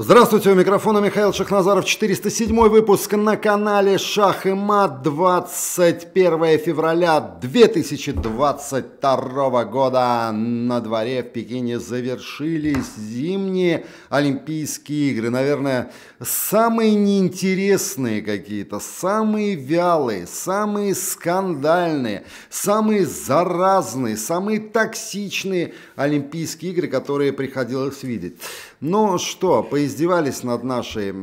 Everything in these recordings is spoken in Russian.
Здравствуйте, у микрофона Михаил Шахназаров, 407 выпуск на канале Шах и Мат, 21 февраля 2022 года. На дворе в Пекине завершились зимние Олимпийские игры. Наверное, самые неинтересные какие-то, самые вялые, самые скандальные, самые заразные, самые токсичные Олимпийские игры, которые приходилось видеть. Ну что, поясни поиздевались над нашей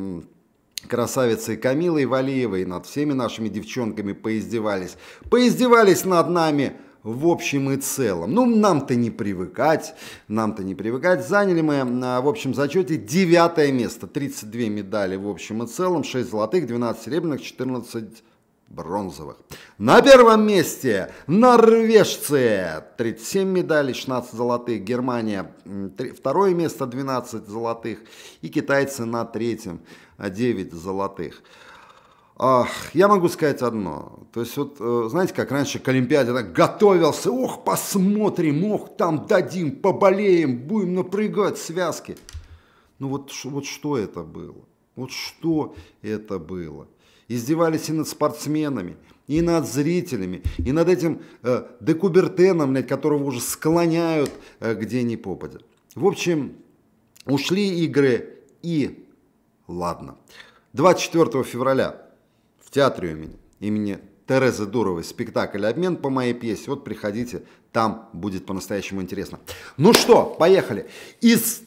красавицей Камилой Валиевой, над всеми нашими девчонками поиздевались. Поиздевались над нами в общем и целом. Ну, нам-то не привыкать, нам-то не привыкать. Заняли мы а, в общем зачете девятое место, 32 медали в общем и целом, 6 золотых, 12 серебряных, 14 бронзовых. На первом месте норвежцы. 37 медалей, 16 золотых. Германия второе место, 12 золотых. И китайцы на третьем, 9 э, золотых. Ах, я могу сказать одно. То есть вот, э, знаете, как раньше к Олимпиаде так готовился. Ох, посмотрим, ох, там дадим, поболеем, будем напрягать связки. Ну вот, вот что это было? Вот что это было? издевались и над спортсменами, и над зрителями, и над этим э, декубертеном, блядь, которого уже склоняют э, где ни попадя. В общем, ушли игры и ладно. 24 февраля в театре имени, имени Терезы Дуровой спектакль «Обмен» по моей пьесе. Вот приходите, там будет по-настоящему интересно. Ну что, поехали. Из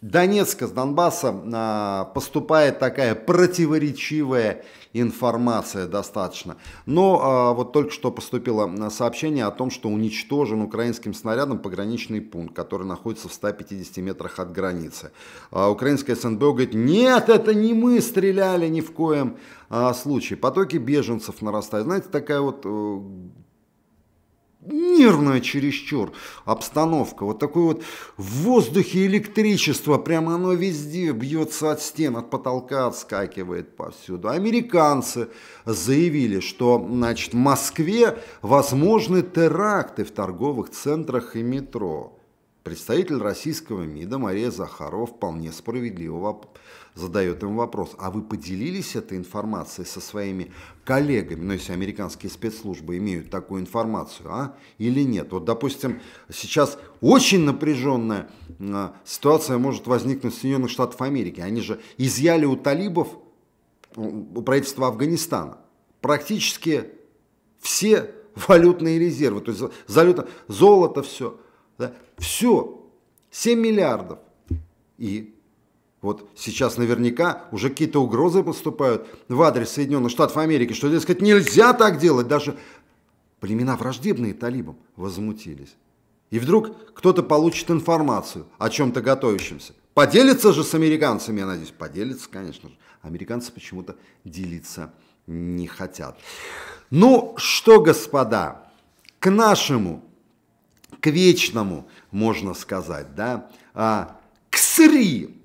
Донецка, с Донбасса а, поступает такая противоречивая информация достаточно. Но а, вот только что поступило а, сообщение о том, что уничтожен украинским снарядом пограничный пункт, который находится в 150 метрах от границы. А, украинская СНБО говорит, нет, это не мы стреляли ни в коем случае. Потоки беженцев нарастают. Знаете, такая вот э, нервная чересчур обстановка. Вот такое вот в воздухе электричество, прямо оно везде бьется от стен, от потолка отскакивает повсюду. Американцы заявили, что значит, в Москве возможны теракты в торговых центрах и метро. Представитель российского МИДа Мария Захарова вполне справедливо задает им вопрос, а вы поделились этой информацией со своими коллегами, ну если американские спецслужбы имеют такую информацию, а, или нет? Вот, допустим, сейчас очень напряженная а, ситуация может возникнуть в Соединенных Штатах Америки. Они же изъяли у талибов, у правительства Афганистана, практически все валютные резервы, то есть залюто, золото все, да, все, 7 миллиардов. И вот сейчас наверняка уже какие-то угрозы поступают в адрес Соединенных Штатов Америки, что, дескать, нельзя так делать. Даже племена враждебные талибам возмутились. И вдруг кто-то получит информацию о чем-то готовящемся. Поделится же с американцами, я надеюсь, поделится, конечно же. Американцы почему-то делиться не хотят. Ну что, господа, к нашему, к вечному, можно сказать, да, а, к сырьи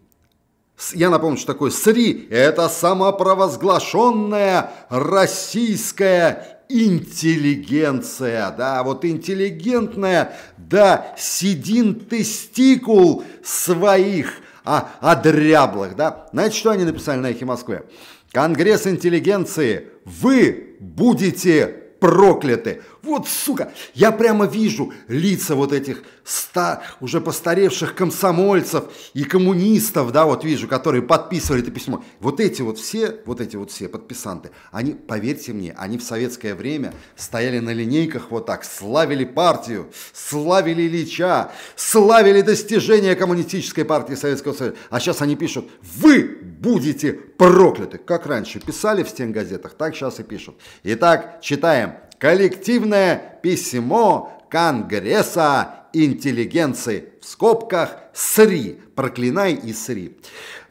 я напомню, что такое СРИ. Это самопровозглашенная российская интеллигенция. Да, вот интеллигентная, да, сидин тестикул своих, а, одряблых, да. Знаете, что они написали на эхе Москве? Конгресс интеллигенции, вы будете прокляты вот сука, я прямо вижу лица вот этих ста, уже постаревших комсомольцев и коммунистов, да, вот вижу, которые подписывали это письмо. Вот эти вот все, вот эти вот все подписанты, они, поверьте мне, они в советское время стояли на линейках вот так, славили партию, славили Ильича, славили достижения коммунистической партии Советского Союза. А сейчас они пишут, вы будете прокляты. Как раньше писали в стенгазетах, так сейчас и пишут. Итак, читаем. Коллективное письмо Конгресса интеллигенции в скобках СРИ. Проклинай и СРИ.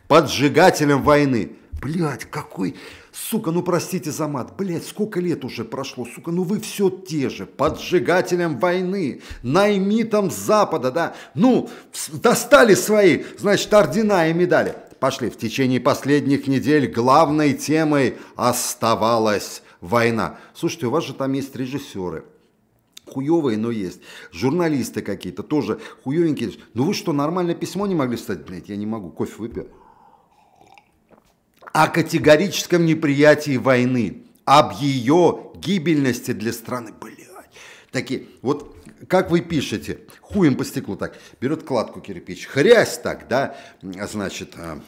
Поджигателем войны. Блять, какой... Сука, ну простите за мат, блядь, сколько лет уже прошло, сука, ну вы все те же, поджигателем войны, наймитом Запада, да, ну, достали свои, значит, ордена и медали. Пошли, в течение последних недель главной темой оставалась война. Слушайте, у вас же там есть режиссеры, хуевые, но есть. Журналисты какие-то тоже хуевенькие. Ну вы что, нормальное письмо не могли стать? Блять, я не могу, кофе выпью. О категорическом неприятии войны, об ее гибельности для страны. Блять, Такие, вот как вы пишете, хуем по стеклу так, берет кладку кирпич, хрясь так, да, значит, а,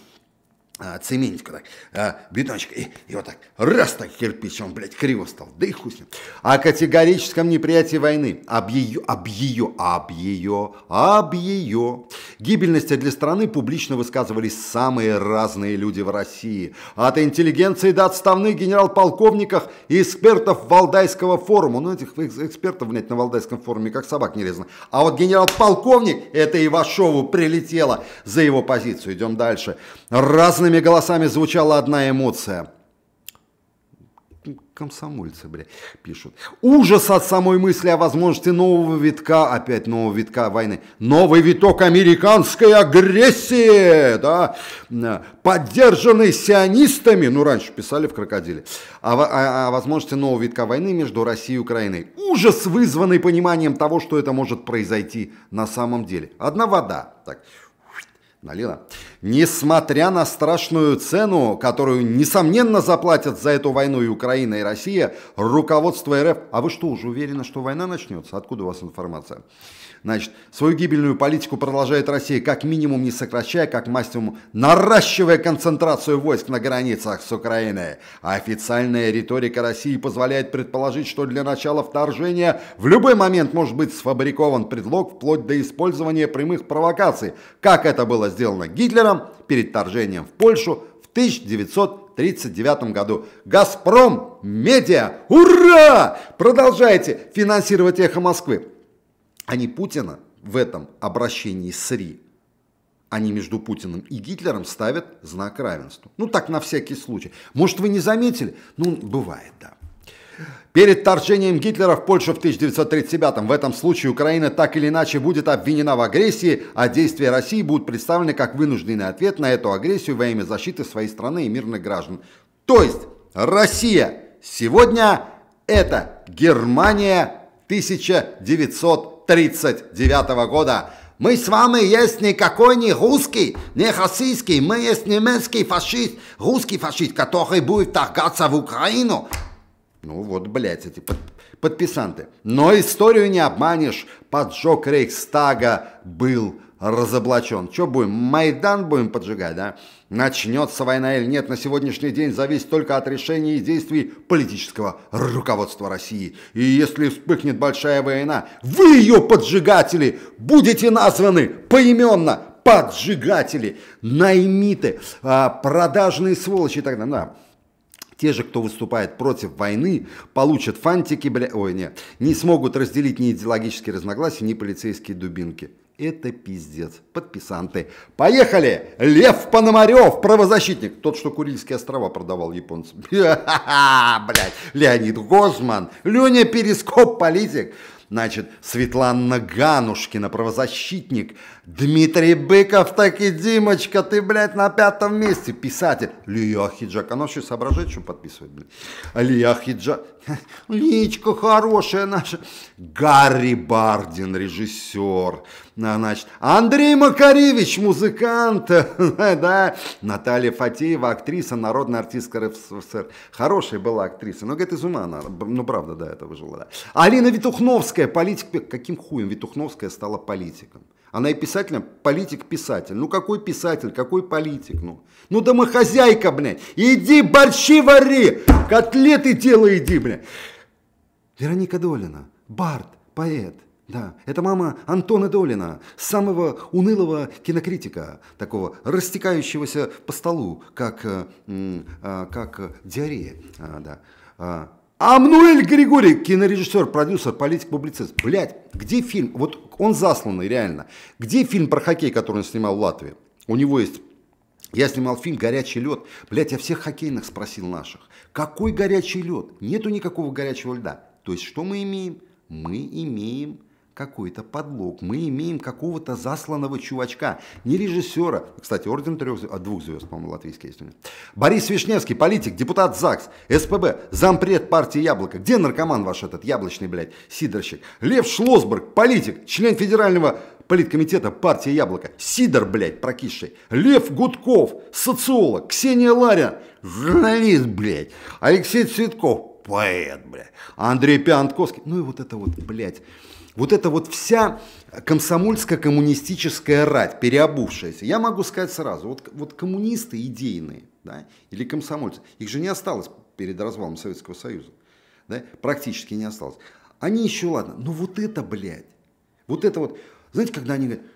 а, цементик так, а, бетончик, и, и вот так, раз так кирпичом, он, блядь, криво стал, да и хуй с ним. О категорическом неприятии войны, об ее, об ее, об ее, об ее гибельности для страны публично высказывались самые разные люди в России. От интеллигенции до отставных генерал-полковников и экспертов Валдайского форума. Ну, этих экспертов, блядь, на Валдайском форуме как собак не резано. А вот генерал-полковник, это Ивашову прилетело за его позицию. Идем дальше. Разные разными голосами звучала одна эмоция. Комсомольцы, бля, пишут. Ужас от самой мысли о возможности нового витка, опять нового витка войны. Новый виток американской агрессии, да, поддержанный сионистами, ну раньше писали в «Крокодиле», о, о, о возможности нового витка войны между Россией и Украиной. Ужас, вызванный пониманием того, что это может произойти на самом деле. Одна вода. Так, налила. Несмотря на страшную цену, которую, несомненно, заплатят за эту войну и Украина, и Россия, руководство РФ... А вы что, уже уверены, что война начнется? Откуда у вас информация? Значит, свою гибельную политику продолжает Россия, как минимум не сокращая, как максимум наращивая концентрацию войск на границах с Украиной. А официальная риторика России позволяет предположить, что для начала вторжения в любой момент может быть сфабрикован предлог вплоть до использования прямых провокаций, как это было сделано Гитлером перед вторжением в Польшу в 1900 1939 году. «Газпром Медиа! Ура! Продолжайте финансировать «Эхо Москвы» они Путина в этом обращении с РИ, они между Путиным и Гитлером ставят знак равенства. Ну так на всякий случай. Может вы не заметили? Ну бывает, да. Перед вторжением Гитлера в Польшу в 1939-м в этом случае Украина так или иначе будет обвинена в агрессии, а действия России будут представлены как вынужденный ответ на эту агрессию во имя защиты своей страны и мирных граждан. То есть Россия сегодня это Германия 1900 1939 года. Мы с вами есть никакой не русский, не российский, мы есть немецкий фашист, русский фашист, который будет торгаться в Украину. Ну вот, блядь, эти под, подписанты. Но историю не обманешь. Поджог Рейхстага был разоблачен. Что будем, Майдан будем поджигать, да? Начнется война или нет, на сегодняшний день зависит только от решений и действий политического руководства России. И если вспыхнет большая война, вы ее поджигатели будете названы поименно поджигатели, наймиты, а, продажные сволочи и так далее. Да. Те же, кто выступает против войны, получат фантики, бля... Ой, нет, не смогут разделить ни идеологические разногласия, ни полицейские дубинки. Это пиздец. Подписанты. Поехали! Лев Пономарев, правозащитник. Тот, что Курильские острова продавал японцам. Блять, Леонид Гозман. Леня Перископ, политик. Значит, Светлана Ганушкина, правозащитник. Дмитрий Быков, так и Димочка, ты, блядь, на пятом месте. Писатель. Лия Хиджак. Она еще ну соображает, что подписывает, блядь. Лия Хиджак. Личка хорошая наша. Гарри Бардин, режиссер значит, Андрей Макаревич, музыкант, да, Наталья Фатеева, актриса, народная артистка РСФСР. Хорошая была актриса, но, говорит, из ума она, ну, правда, да, это выжила, да. Алина Витухновская, политик, каким хуем Витухновская стала политиком? Она и писатель, политик-писатель. Ну какой писатель, какой политик, ну? Ну домохозяйка, блядь. Иди борщи вари, котлеты делай, иди, блядь. Вероника Долина, Барт, поэт. Да, это мама Антона Долина, самого унылого кинокритика, такого растекающегося по столу, как, э, а, как диарея. А, да. А, Амнуэль Григорий, кинорежиссер, продюсер, политик, публицист. Блять, где фильм? Вот он засланный, реально. Где фильм про хоккей, который он снимал в Латвии? У него есть я снимал фильм «Горячий лед». Блять, я всех хоккейных спросил наших. Какой горячий лед? Нету никакого горячего льда. То есть что мы имеем? Мы имеем какой-то подлог. Мы имеем какого-то засланного чувачка, не режиссера. Кстати, орден трех, а, двух звезд, по-моему, латвийский есть у него. Борис Вишневский, политик, депутат ЗАГС, СПБ, зампред партии Яблоко. Где наркоман ваш этот яблочный, блядь, сидорщик? Лев Шлосберг, политик, член федерального политкомитета партии Яблоко. Сидор, блядь, прокисший. Лев Гудков, социолог. Ксения Ларин, журналист, блядь. Алексей Цветков, поэт, блядь. Андрей Пиантковский. Ну и вот это вот, блядь. Вот это вот вся комсомольско-коммунистическая рать, переобувшаяся. Я могу сказать сразу, вот, вот коммунисты идейные, да, или комсомольцы, их же не осталось перед развалом Советского Союза, да, практически не осталось. Они еще, ладно, но вот это, блядь, вот это вот, знаете, когда они говорят,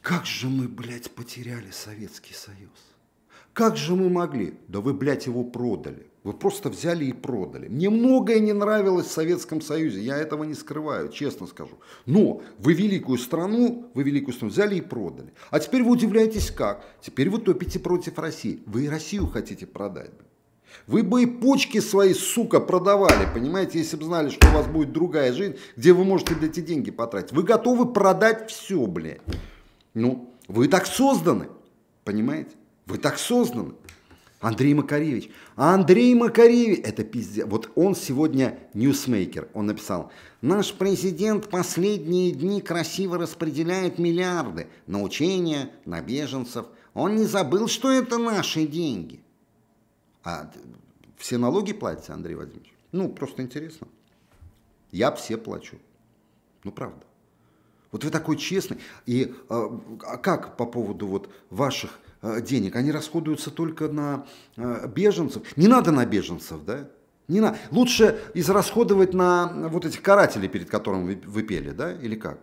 как же мы, блядь, потеряли Советский Союз. Как же мы могли? Да вы, блядь, его продали. Вы просто взяли и продали. Мне многое не нравилось в Советском Союзе, я этого не скрываю, честно скажу. Но вы великую страну, вы великую страну взяли и продали. А теперь вы удивляетесь как? Теперь вы топите против России. Вы и Россию хотите продать. Вы бы и почки свои, сука, продавали, понимаете, если бы знали, что у вас будет другая жизнь, где вы можете эти деньги потратить. Вы готовы продать все, блядь. Ну, вы так созданы, понимаете? Вы так созданы. Андрей Макаревич. Андрей Макаревич, это пиздец. Вот он сегодня ньюсмейкер, он написал. Наш президент последние дни красиво распределяет миллиарды на учения, на беженцев. Он не забыл, что это наши деньги. А все налоги платите, Андрей Владимирович? Ну, просто интересно. Я все плачу. Ну, правда. Вот вы такой честный. И а, а как по поводу вот ваших Э, денег, они расходуются только на э, беженцев. Не надо на беженцев, да? Не на... Лучше израсходовать на вот этих карателей, перед которым вы, вы пели, да? Или как?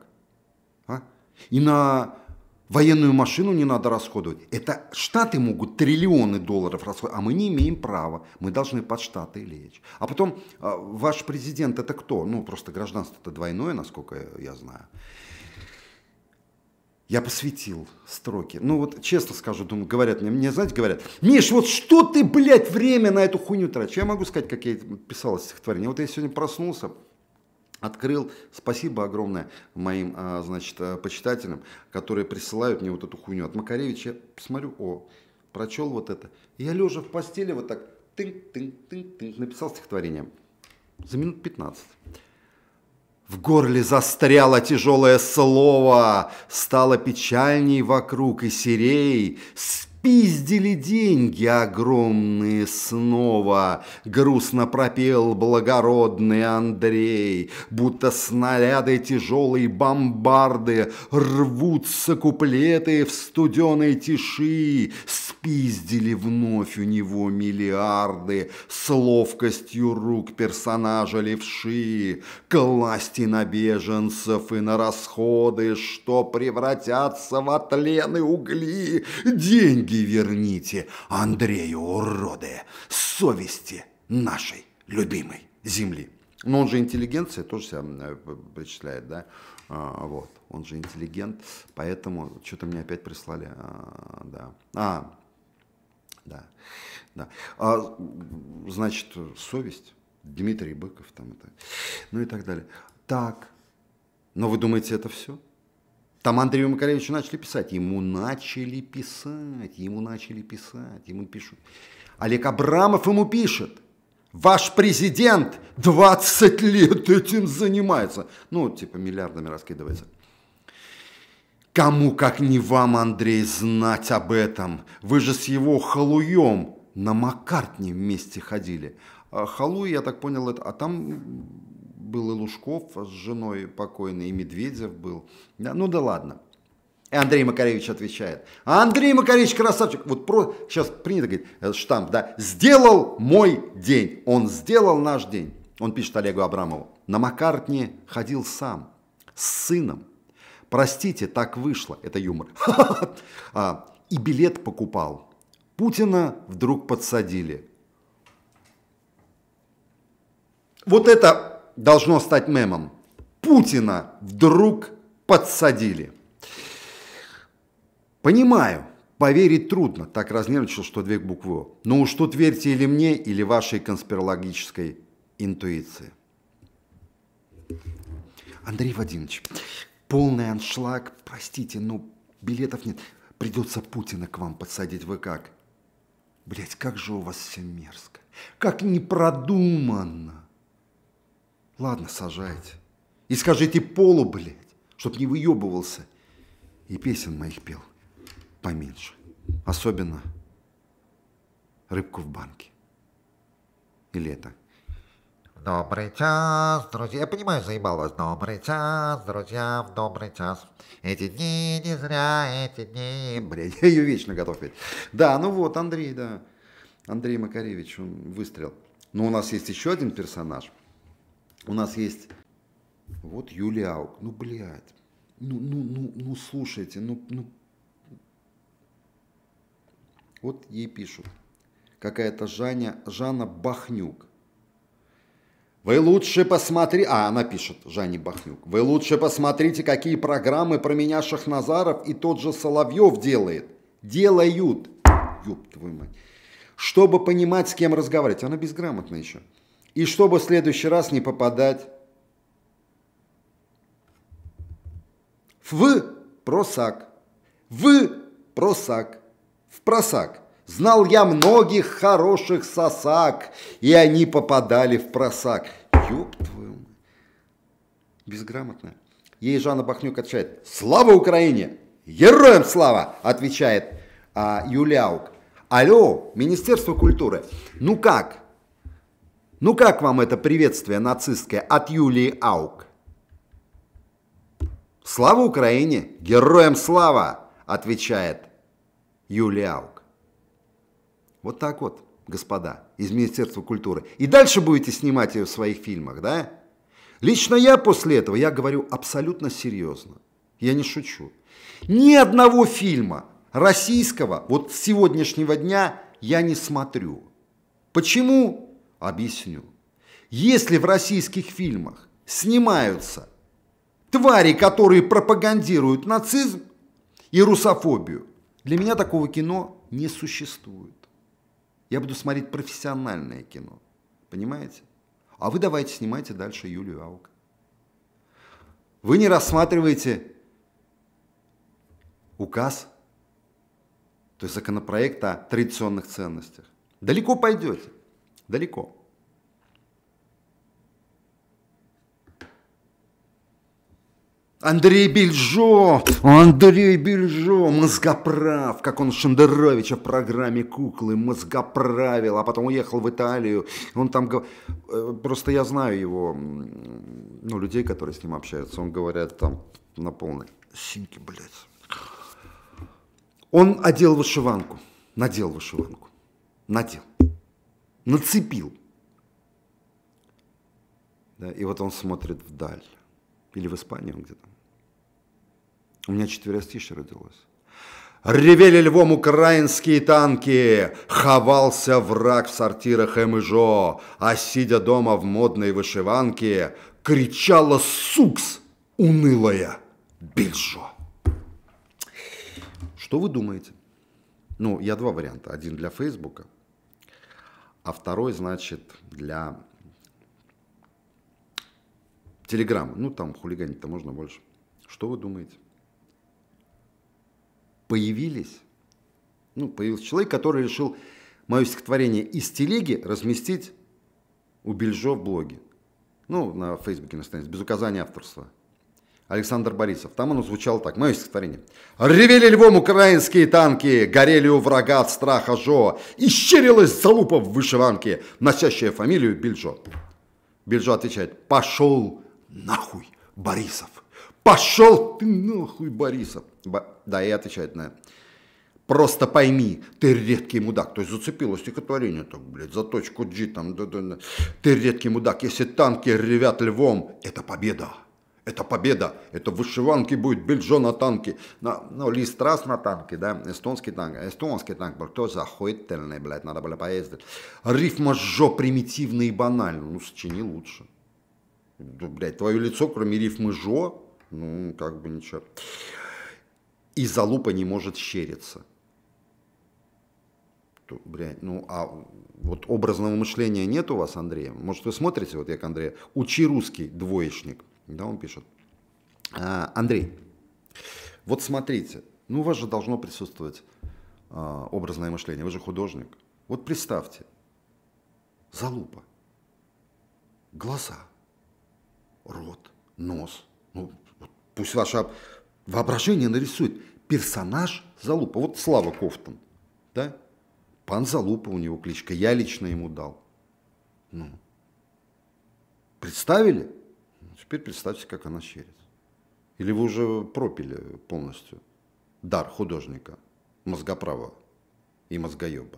А? И на военную машину не надо расходовать. Это штаты могут триллионы долларов расходовать, а мы не имеем права. Мы должны под штаты лечь. А потом, э, ваш президент это кто? Ну, просто гражданство-то двойное, насколько я знаю. Я посвятил строки. Ну вот честно скажу, думаю, говорят мне, мне, знаете, говорят, Миш, вот что ты, блядь, время на эту хуйню тратишь? Я могу сказать, как я писал стихотворение. Вот я сегодня проснулся, открыл. Спасибо огромное моим, а, значит, а, почитателям, которые присылают мне вот эту хуйню от Макаревича. Я смотрю, о, прочел вот это. Я лежа в постели вот так, тынь-тынь-тынь-тынь, написал стихотворение. За минут 15. В горле застряло тяжелое слово, стало печальней вокруг и серей, Пиздили деньги огромные снова, Грустно пропел благородный Андрей, Будто снаряды тяжелой бомбарды Рвутся куплеты в студеной тиши. Спиздили вновь у него миллиарды С ловкостью рук персонажа левши, Класти на беженцев и на расходы, Что превратятся в отлены угли. Деньги руки верните Андрею, уроды, совести нашей любимой земли. Но он же интеллигенция, тоже себя э, причисляет, да? А, вот, он же интеллигент, поэтому что-то мне опять прислали, а, да. А, да, да. А, значит, совесть, Дмитрий Быков там это, ну и так далее. Так, но вы думаете, это все? Там Андрею Макаревичу начали писать, ему начали писать, ему начали писать, ему пишут. Олег Абрамов ему пишет, ваш президент 20 лет этим занимается. Ну, типа миллиардами раскидывается. Кому, как не вам, Андрей, знать об этом? Вы же с его халуем на Маккартне вместе ходили. А халуй, я так понял, это... А там был и Лужков с женой покойной, и Медведев был. Да, ну да ладно. И Андрей Макаревич отвечает. А Андрей Макаревич красавчик. Вот про... сейчас принято говорить, э, штамп, да. Сделал мой день. Он сделал наш день. Он пишет Олегу Абрамову. На Маккартни ходил сам, с сыном. Простите, так вышло. Это юмор. А, и билет покупал. Путина вдруг подсадили. Вот это должно стать мемом. Путина вдруг подсадили. Понимаю, поверить трудно, так разнервничал, что две буквы О. Но уж тут верьте или мне, или вашей конспирологической интуиции. Андрей Вадимович, полный аншлаг, простите, но билетов нет. Придется Путина к вам подсадить, вы как? Блять, как же у вас все мерзко, как непродуманно. Ладно, сажайте. И скажите Полу, блядь, чтоб не выебывался. И песен моих пел поменьше. Особенно рыбку в банке. Или это? Добрый час, друзья. Я понимаю, заебал вас. Добрый час, друзья, в добрый час. Эти дни не зря, эти дни... Блядь, я ее вечно готов петь. Да, ну вот, Андрей, да. Андрей Макаревич, он выстрел. Но у нас есть еще один персонаж – у нас есть вот Юлия Ну, блядь. Ну, ну, ну, ну, слушайте, ну, ну. Вот ей пишут. Какая-то Жаня, Жанна Бахнюк. Вы лучше посмотри... А, она пишет, Жанне Бахнюк. Вы лучше посмотрите, какие программы про меня Шахназаров и тот же Соловьев делает. Делают. Ёб твою мать. Чтобы понимать, с кем разговаривать. Она безграмотна еще. И чтобы в следующий раз не попадать в просак, в просак, в просак. Знал я многих хороших сосак, и они попадали в просак. Ёб твою мать. Безграмотно. Ей Жанна Бахнюк отвечает, слава Украине! Героям слава! Отвечает а, Юляук. Алло, Министерство культуры, ну как, ну как вам это приветствие нацистское от Юлии Аук? «Слава Украине! Героям слава!» – отвечает Юлия Аук. Вот так вот, господа, из Министерства культуры. И дальше будете снимать ее в своих фильмах, да? Лично я после этого, я говорю абсолютно серьезно. Я не шучу. Ни одного фильма российского вот с сегодняшнего дня я не смотрю. Почему? Объясню. Если в российских фильмах снимаются твари, которые пропагандируют нацизм и русофобию, для меня такого кино не существует. Я буду смотреть профессиональное кино. Понимаете? А вы давайте снимайте дальше Юлию Аук. Вы не рассматриваете указ, то есть законопроект о традиционных ценностях. Далеко пойдете далеко. Андрей Бельжо, Андрей Бельжо, мозгоправ, как он Шендеровича в программе «Куклы» мозгоправил, а потом уехал в Италию. Он там... Э, просто я знаю его, ну, людей, которые с ним общаются, он говорят там на полной синьке, блядь. Он одел вышиванку, надел вышиванку, надел нацепил. Да, и вот он смотрит вдаль. Или в Испании где-то. У меня четверостище родилось. Ревели львом украинские танки, ховался враг в сортирах МЖО, эм а сидя дома в модной вышиванке, кричала «Сукс!» унылая Бельжо. Что вы думаете? Ну, я два варианта. Один для Фейсбука – а второй, значит, для Телеграм. Ну, там хулиганить-то можно больше. Что вы думаете? Появились? Ну, появился человек, который решил мое стихотворение из телеги разместить у Бельжо в блоге. Ну, на Фейсбуке на странице, без указания авторства. Александр Борисов. Там оно звучало так, мое стихотворение. «Ревели львом украинские танки, горели у врага от страха Жо, и щерилась залупа в вышиванке, носящая фамилию Бельжо». Бельжо отвечает, «Пошел нахуй, Борисов! Пошел ты нахуй, Борисов!» Бо... Да, и отвечает на Просто пойми, ты редкий мудак. То есть зацепило стихотворение там, блядь, за точку G там. Да, да, да. Ты редкий мудак. Если танки ревят львом, это победа. Это победа, это вышиванки будет, бельжо на танке, на, ну, листрас на танке, да, эстонский танк, эстонский танк был тоже охуительный, блядь, надо было поездить. Рифма жо примитивный и банальный, ну, сочини лучше. Да, блядь, твое лицо, кроме рифмы жо, ну, как бы ничего. И залупа не может щериться. То, блядь, ну, а вот образного мышления нет у вас, Андрей? Может, вы смотрите, вот я к Андрею, учи русский, двоечник – да, он пишет. А, Андрей, вот смотрите, ну у вас же должно присутствовать а, образное мышление, вы же художник. Вот представьте, залупа, глаза, рот, нос. Ну, пусть ваше воображение нарисует персонаж залупа. Вот Слава Кофтон, да? Пан Залупа у него кличка, я лично ему дал. Ну, представили? Теперь представьте, как она щерит. Или вы уже пропили полностью дар художника, мозгоправа и мозгоеба.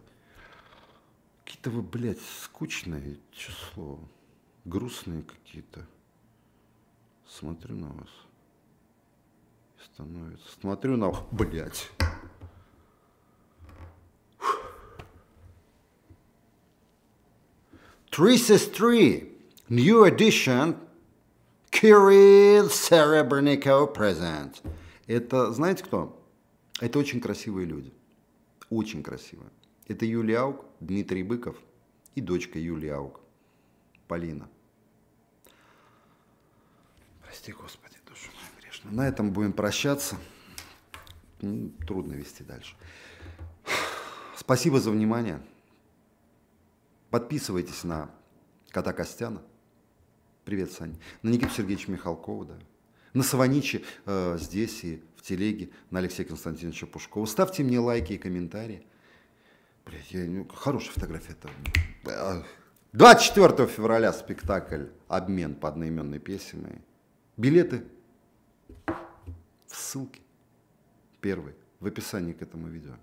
Какие-то вы, блядь, скучные число, грустные какие-то. Смотрю на вас. И становится. Смотрю на вас, блядь. Three says three. New edition Кирилл Серебренников present. Это, знаете кто? Это очень красивые люди. Очень красивые. Это Юлий Аук, Дмитрий Быков и дочка Юлии Аук, Полина. Прости, Господи, душу мою грешную. На этом будем прощаться. Ну, трудно вести дальше. Спасибо за внимание. Подписывайтесь на Кота Костяна. Привет, Сань. На Никиту Сергеевича Михалкова, да. На Саваниче э, здесь и в телеге, на Алексея Константиновича Пушкова. Ставьте мне лайки и комментарии. Блядь, я, ну, хорошая фотография это. 24 февраля спектакль «Обмен» по одноименной песенной. Билеты в ссылке. Первый в описании к этому видео.